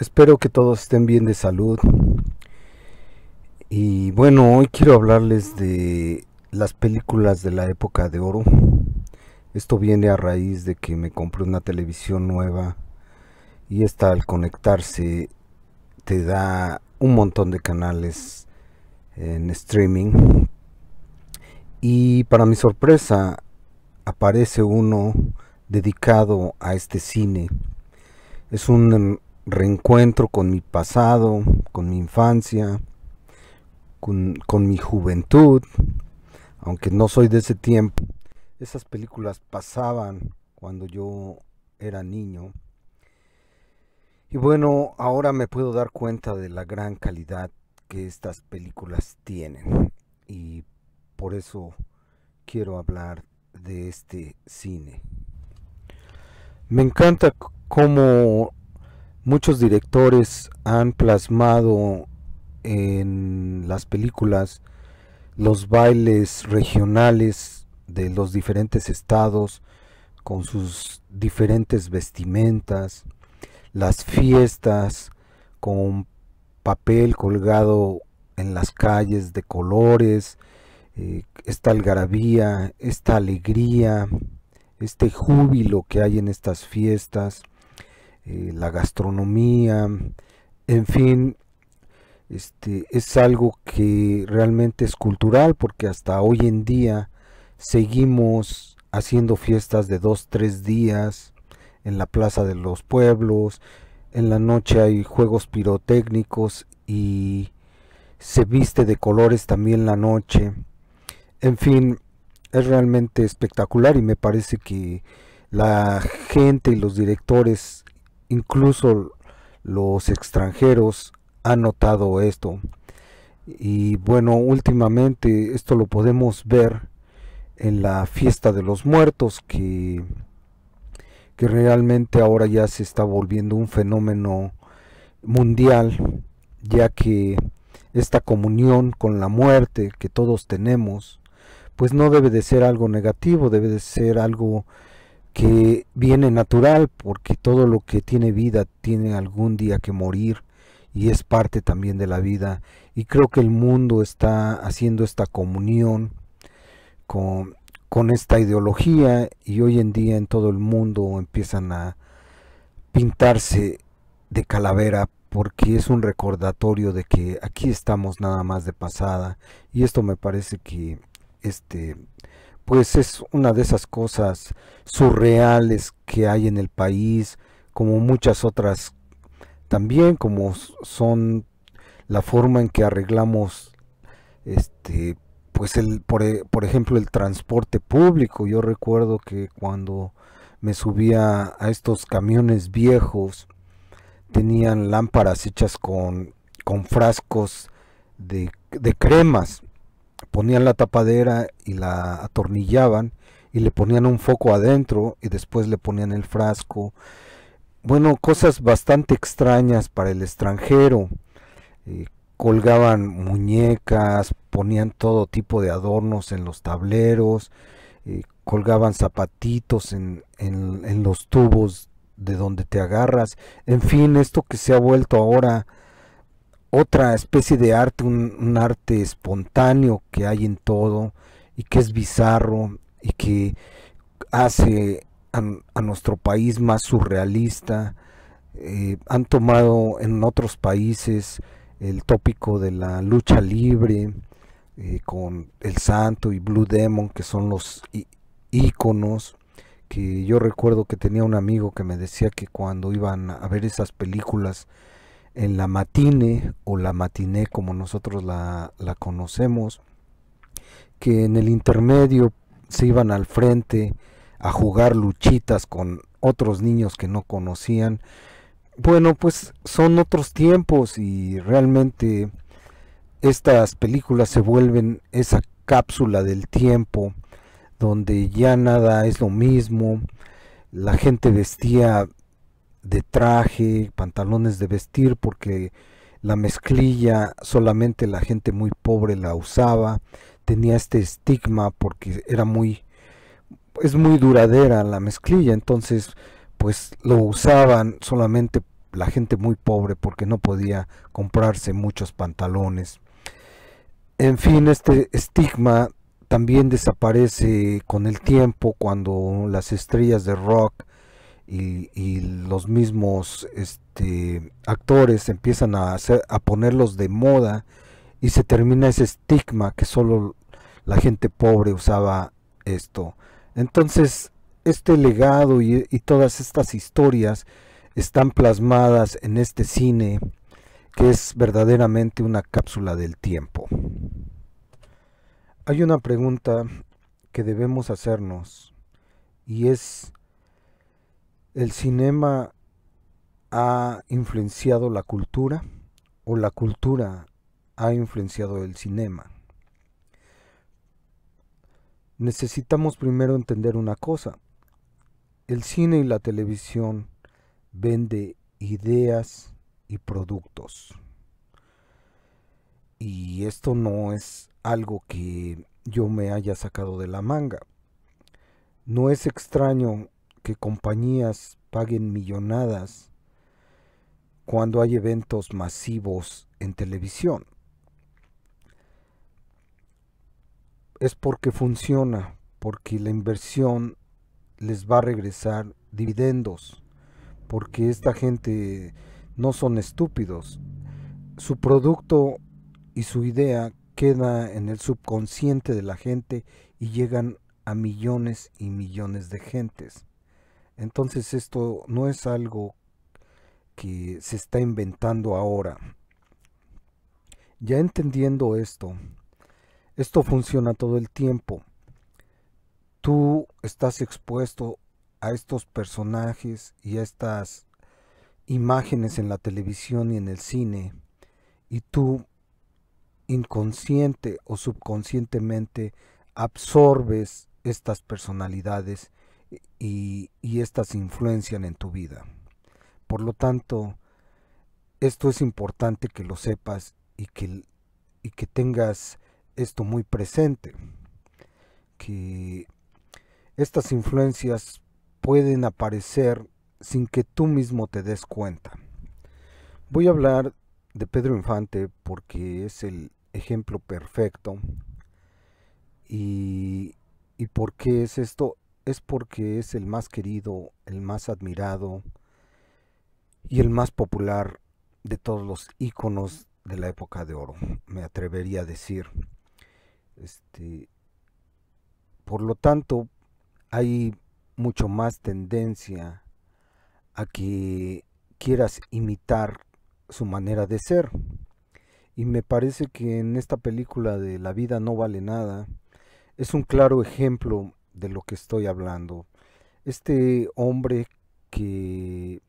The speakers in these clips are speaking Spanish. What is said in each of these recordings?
Espero que todos estén bien de salud. Y bueno, hoy quiero hablarles de las películas de la época de oro. Esto viene a raíz de que me compré una televisión nueva y esta al conectarse te da un montón de canales en streaming. Y para mi sorpresa aparece uno dedicado a este cine. Es un reencuentro con mi pasado, con mi infancia, con, mi juventud, aunque no soy de ese tiempo. Esas películas pasaban cuando yo era niño. Y bueno, ahora me puedo dar cuenta de la gran calidad que estas películas tienen. Y por eso quiero hablar de este cine. Me encanta cómo muchos directores han plasmado en las películas los bailes regionales de los diferentes estados con sus diferentes vestimentas, las fiestas con papel colgado en las calles de colores, eh, esta algarabía, esta alegría, este júbilo que hay en estas fiestas. Eh, la gastronomía, en fin, este, es algo que realmente es cultural porque hasta hoy en día seguimos haciendo fiestas de dos, tres días en la Plaza de los Pueblos, en la noche hay juegos pirotécnicos y se viste de colores también la noche. En fin, es realmente espectacular y me parece que la gente y los directores incluso los extranjeros han notado esto. Y bueno, últimamente esto lo podemos ver en la fiesta de los muertos que, que realmente ahora ya se está volviendo un fenómeno mundial, ya que esta comunión con la muerte que todos tenemos, pues no debe de ser algo negativo, debe de ser algo que viene natural porque todo lo que tiene vida tiene algún día que morir y es parte también de la vida y creo que el mundo está haciendo esta comunión con, con esta ideología y hoy en día en todo el mundo empiezan a pintarse de calavera porque es un recordatorio de que aquí estamos nada más de pasada y esto me parece que este pues es una de esas cosas surreales que hay en el país, como muchas otras también, como son la forma en que arreglamos este pues el e, por, ejemplo el transporte público. Yo recuerdo que cuando me subía a estos camiones viejos tenían lámparas hechas con, con frascos de, de cremas ponían la tapadera y la atornillaban y le ponían un foco adentro y después le ponían el frasco. Bueno, cosas bastante extrañas para el extranjero. Eh, colgaban muñecas, ponían todo tipo de adornos en los tableros, eh, colgaban zapatitos en, en los tubos de donde te agarras. En fin, esto que se ha vuelto ahora otra especie de arte, un, arte espontáneo que hay en todo y que es bizarro y que hace a, nuestro país más surrealista. Eh, han tomado en otros países el tópico de la lucha libre eh, con El Santo y Blue Demon, que son los íconos que yo recuerdo que tenía un amigo que me decía que cuando iban a ver esas películas, en la matine o la matiné como nosotros la, la conocemos, que en el intermedio se iban al frente a jugar luchitas con otros niños que no conocían. Bueno, pues son otros tiempos y realmente estas películas se vuelven esa cápsula del tiempo donde ya nada es lo mismo. La gente vestía de traje, pantalones de vestir, porque la mezclilla solamente la gente muy pobre la usaba, tenía este estigma porque era muy, es muy duradera la mezclilla, entonces pues lo usaban solamente la gente muy pobre porque no podía comprarse muchos pantalones. En fin, este estigma también desaparece con el tiempo cuando las estrellas de rock y, los mismos este, actores empiezan a, ponerlos de moda y se termina ese estigma que solo la gente pobre usaba esto. Entonces, este legado y todas estas historias están plasmadas en este cine que es verdaderamente una cápsula del tiempo. Hay una pregunta que debemos hacernos y es el cinema ha influenciado la cultura o la cultura ha influenciado el cinema. Necesitamos primero entender una cosa. El cine y la televisión vende ideas y productos. Y esto no es algo que yo me haya sacado de la manga. No es extraño que compañías paguen millonadas cuando hay eventos masivos en televisión. Es porque funciona, porque la inversión les va a regresar dividendos, porque esta gente no son estúpidos. Su producto y su idea queda en el subconsciente de la gente y llegan a millones y millones de gentes. Entonces esto no es algo que se está inventando ahora. Ya entendiendo esto, esto funciona todo el tiempo. Tú estás expuesto a estos personajes y a estas imágenes en la televisión y en el cine y tú inconsciente o subconscientemente absorbes estas personalidades y, estas influencian en tu vida. Por lo tanto, esto es importante que lo sepas y que, que tengas esto muy presente, que estas influencias pueden aparecer sin que tú mismo te des cuenta. Voy a hablar de Pedro Infante porque es el ejemplo perfecto. ¿Y, porque es esto? es porque es el más querido, el más admirado y el más popular de todos los íconos de la época de oro, me atrevería a decir. Este, por lo tanto, hay mucho más tendencia a que quieras imitar su manera de ser. Y me parece que en esta película de La vida no vale nada es un claro ejemplo de lo que estoy hablando. Este hombre que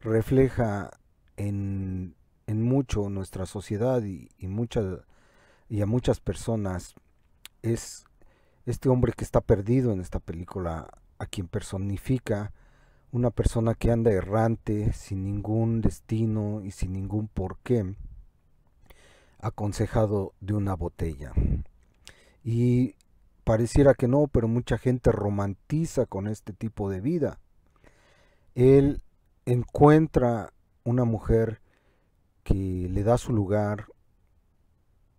refleja en, en mucho nuestra sociedad y, y a muchas personas es este hombre que está perdido en esta película, a quien personifica una persona que anda errante, sin ningún destino y sin ningún porqué, aconsejado de una botella. Y Pareciera que no, pero mucha gente romantiza con este tipo de vida. Él encuentra una mujer que le da su lugar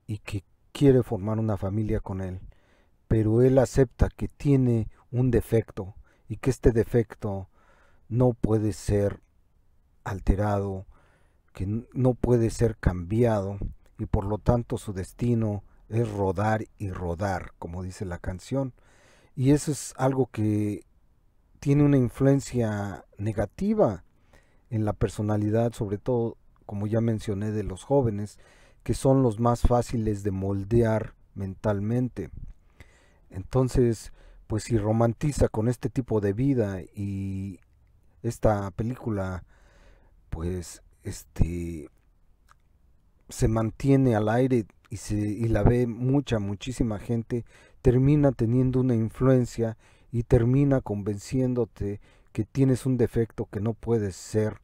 y que quiere formar una familia con él, pero él acepta que tiene un defecto y que este defecto no puede ser alterado, que no puede ser cambiado y por lo tanto su destino es rodar y rodar, como dice la canción. Y eso es algo que tiene una influencia negativa en la personalidad, sobre todo, como ya mencioné, de los jóvenes, que son los más fáciles de moldear mentalmente. Entonces, pues si romantiza con este tipo de vida y esta película, pues, este, se mantiene al aire y, la ve mucha, muchísima gente, termina teniendo una influencia y termina convenciéndote que tienes un defecto que no puede ser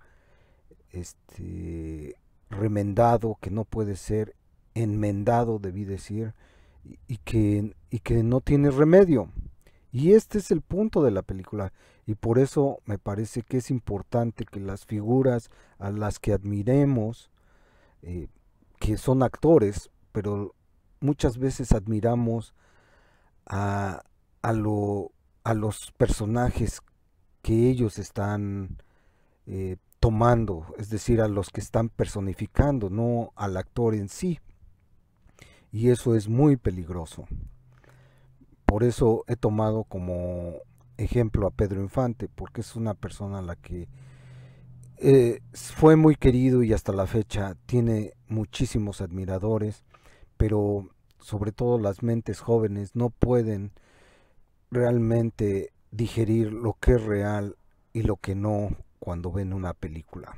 este, remendado, que no puede ser enmendado, debí decir, y, que, y que no tienes remedio. Y este es el punto de la película. Y por eso me parece que es importante que las figuras a las que admiremos, eh, que son actores, pero muchas veces admiramos a, a, lo, a los personajes que ellos están eh, tomando, es decir, a los que están personificando, no al actor en sí. Y eso es muy peligroso. Por eso he tomado como ejemplo a Pedro Infante, porque es una persona a la que eh, fue muy querido y hasta la fecha tiene muchísimos admiradores pero sobre todo las mentes jóvenes no pueden realmente digerir lo que es real y lo que no cuando ven una película.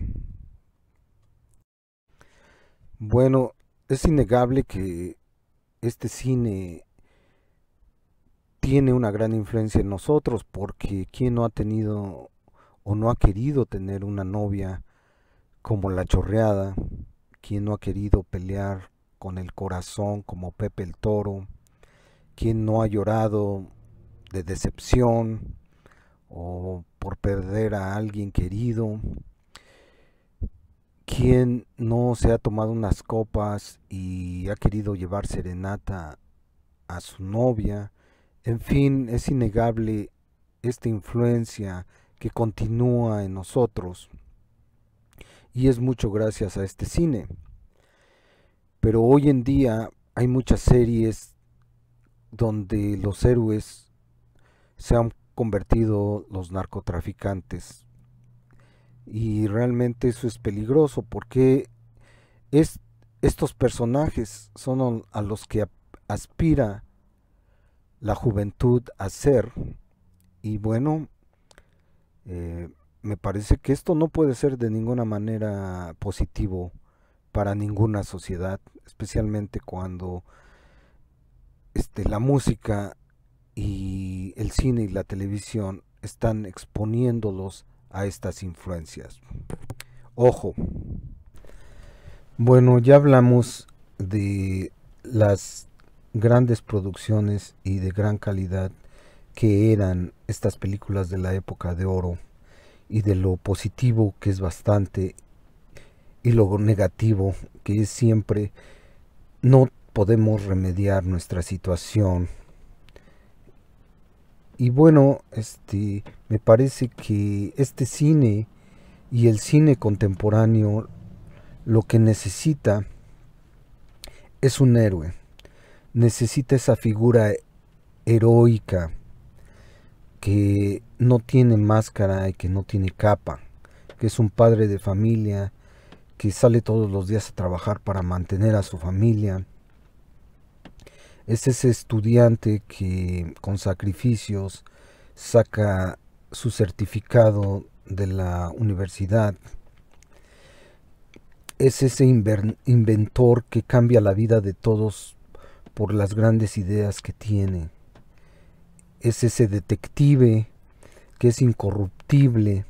Bueno, es innegable que este cine tiene una gran influencia en nosotros porque quien no ha tenido o no ha querido tener una novia como la chorreada, quien no ha querido pelear con el corazón como Pepe el Toro? quien no ha llorado de decepción o por perder a alguien querido? quien no se ha tomado unas copas y ha querido llevar serenata a su novia? En fin, es innegable esta influencia que continúa en nosotros. Y es mucho gracias a este cine. Pero hoy en día hay muchas series donde los héroes se han convertido los narcotraficantes. Y realmente eso es peligroso porque es, estos personajes son a los que aspira la juventud a ser. Y bueno, eh, me parece que esto no puede ser de ninguna manera positivo para ninguna sociedad, especialmente cuando este, la música y el cine y la televisión están exponiéndolos a estas influencias. Ojo. Bueno, ya hablamos de las grandes producciones y de gran calidad que eran estas películas de la época de oro y de lo positivo que es bastante y lo negativo que es siempre no podemos remediar nuestra situación. Y bueno, este me parece que este cine y el cine contemporáneo lo que necesita es un héroe. Necesita esa figura heroica que no tiene máscara y que no tiene capa, que es un padre de familia, que sale todos los días a trabajar para mantener a su familia. Es ese estudiante que con sacrificios saca su certificado de la universidad. Es ese inventor que cambia la vida de todos por las grandes ideas que tiene. Es ese detective que es incorruptible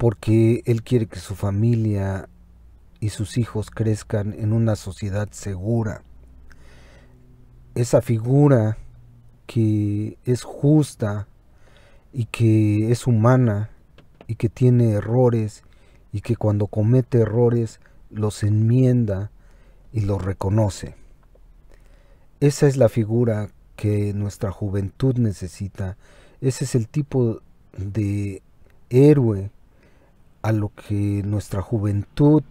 porque él quiere que su familia y sus hijos crezcan en una sociedad segura. Esa figura que es justa y que es humana y que tiene errores y que cuando comete errores los enmienda y los reconoce. Esa es la figura que nuestra juventud necesita. Ese es el tipo de héroe a lo que nuestra juventud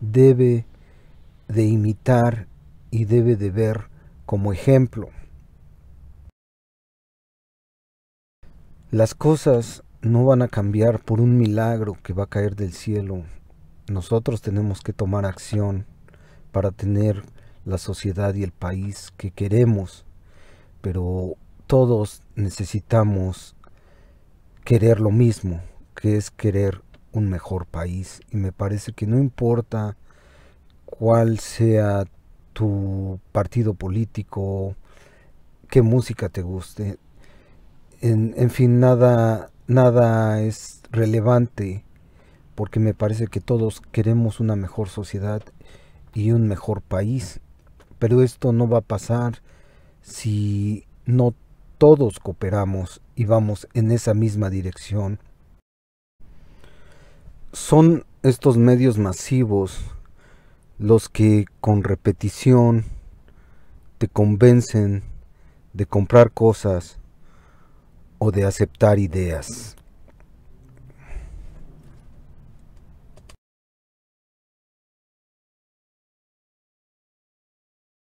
debe de imitar y debe de ver como ejemplo. Las cosas no van a cambiar por un milagro que va a caer del cielo. Nosotros tenemos que tomar acción para tener la sociedad y el país que queremos, pero todos necesitamos querer lo mismo, que es querer un mejor país. Y me parece que no importa cuál sea tu partido político, qué música te guste, en, en, fin, nada, nada es relevante porque me parece que todos queremos una mejor sociedad y un mejor país. Pero esto no va a pasar si no todos cooperamos y vamos en esa misma dirección son estos medios masivos los que con repetición te convencen de comprar cosas o de aceptar ideas.